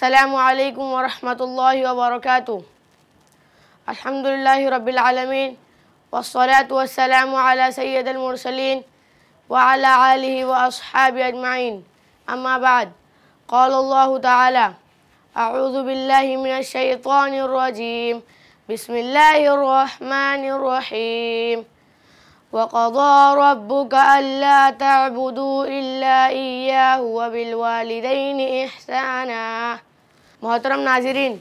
السلام عليكم ورحمة الله وبركاته الحمد لله رب العالمين والصلاة والسلام على سيد المرسلين وعلى آله وأصحابه أجمعين أما بعد قال الله تعالى أعوذ بالله من الشيطان الرجيم بسم الله الرحمن الرحيم وقضى ربك ألا تعبدوا إلا إياه وبالوالدين إحسانا मोहतरम नाजरीन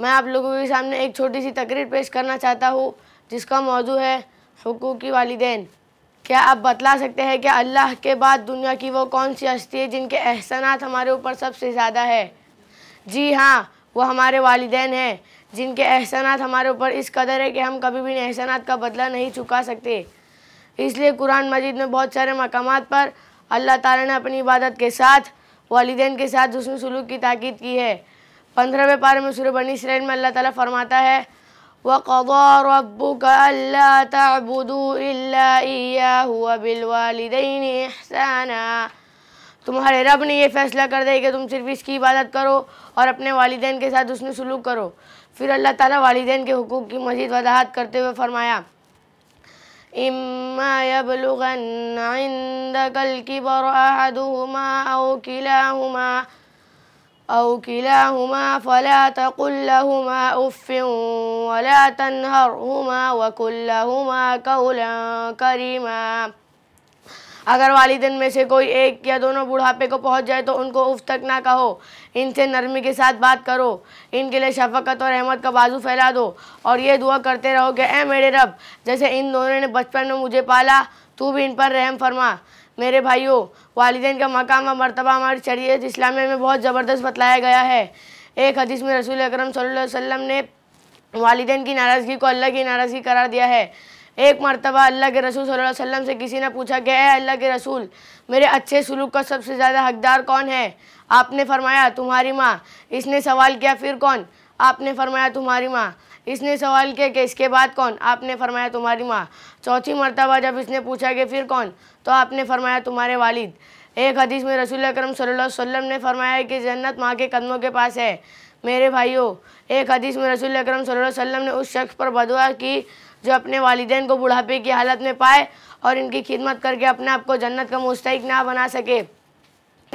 मैं आप लोगों के सामने एक छोटी सी तकरीर पेश करना चाहता हूँ जिसका मौजू है हकूक़ी वालदेन क्या आप बतला सकते हैं कि अल्लाह के बाद दुनिया की वो कौन सी हस्ती है जिनके एहसान हमारे ऊपर सबसे ज़्यादा है जी हाँ वो हमारे वालदेन हैं जिनके एहसानात हमारे ऊपर इस कदर है कि हम कभी भी एहसान का बदला नहीं चुका सकते इसलिए कुरान मजीद में बहुत सारे मकाम पर अल्लाह ताला ने अपनी इबादत के साथ वालदेन के साथ उसमें सलूक की ताकीद की है पंद्रहवें पारे में सूर्य बनी इसराइल में अल्लाह ताला फरमाता है वक़ा रब्बुक अल्ला तबुदू इल्ला हुआ बिलवालदैन एहसाना तुम्हारे रब ने यह फ़ैसला कर दिया कि तुम सिर्फ इसकी इबादत करो और अपने वालदेन के साथ उसने सलूक करो फिर अल्लाह ताला वालदेन के हुकूक की मजीद वजाहत करते हुए फरमाया इम्मा यबलुगन इंदकल किबर अहदुहुमा औ किलाहुमा أو كلاهما فلا تقل لهما أف ولا تنهرهما وكل لهما قولا كريما अगर वालिदैन में से कोई एक या दोनों बुढ़ापे को पहुंच जाए तो उनको उफ तक ना कहो इनसे नरमी के साथ बात करो इनके लिए शफकत और रहमत का बाजू फैला दो और ये दुआ करते रहो कि ए मेरे रब जैसे इन दोनों ने बचपन में मुझे पाला तू भी इन पर रहम फरमा मेरे भाइयों वालदेन का मकाम और मरतबा हमारी शरीत इस्लामिया में बहुत ज़बरदस्त बतलाया गया है एक हदीस में रसूल अकरम वसल्लम ने वालदेन की नाराज़गी को अल्लाह की नाराज़गी करार दिया है एक मरतबा अल्लाह के रसूल सल्लल्लाहु अलैहि वसल्लम से किसी ने पूछा गया है अल्लाह के रसूल मेरे अच्छे सलूक का सबसे ज़्यादा हकदार कौन है आपने फरमाया तुम्हारी माँ इसने सवाल किया फिर कौन आपने फरमाया तुम्हारी माँ इसने सवाल किया कि इसके बाद कौन आपने फरमाया तुम्हारी माँ चौथी मरतबा जब इसने पूछा कि फिर कौन तो आपने फरमाया तुम्हारे वालिद एक हदीस में रसूल अक्रम वसल्लम ने फरमाया कि जन्नत माँ के कदमों के पास है मेरे भाइयों एक हदीस में रसूल अक्रम वसल्लम ने उस शख्स पर बदवा की जो अपने वालदेन को बुढ़ापे की हालत में पाए और इनकी खिदमत करके अपने आप को जन्नत का मुस्तक ना बना सके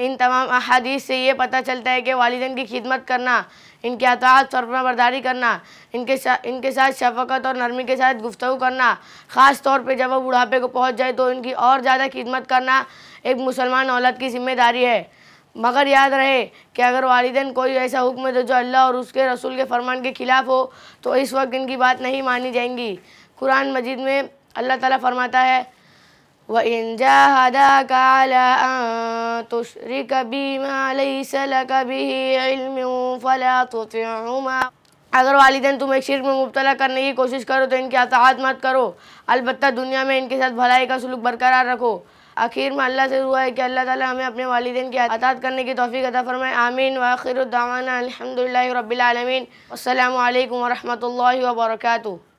इन तमाम अदीस से ये पता चलता है कि वालदेन की खिदमत करना इनके अतात सरमाबरदारी करना इनके साथ इनके साथ शफकत और नरमी के साथ गुफ्तु करना ख़ास तौर पे जब वो बुढ़ापे को पहुंच जाए तो इनकी और ज़्यादा खिदमत करना एक मुसलमान औलत की जिम्मेदारी है मगर याद रहे कि अगर वालदेन कोई ऐसा हुक्म दो तो जो अल्लाह और उसके रसूल के फरमान के ख़िलाफ़ हो तो इस वक्त इनकी बात नहीं मानी जाएंगी कुरान मजीद में अल्लाह ताला फरमाता है وإن جاهداك على أن تشرك بي ما ليس لك به علم فلا تطعهما अगर वालदेन तुम्हें शिर में मुबतला करने की कोशिश करो तो इनकी अतात मत करो अलबत्त दुनिया में इनके साथ भलाई का सलूक बरकरार रखो आखिर में अल्लाह से हुआ है कि अल्लाह ताला हमें अपने वालदेन की अतात करने की तोफ़ी अदा फरमाए आमीन वाखिर दावाना अलहमदिल्ला रबीआलमीन अल्लाम वरहमल वर्का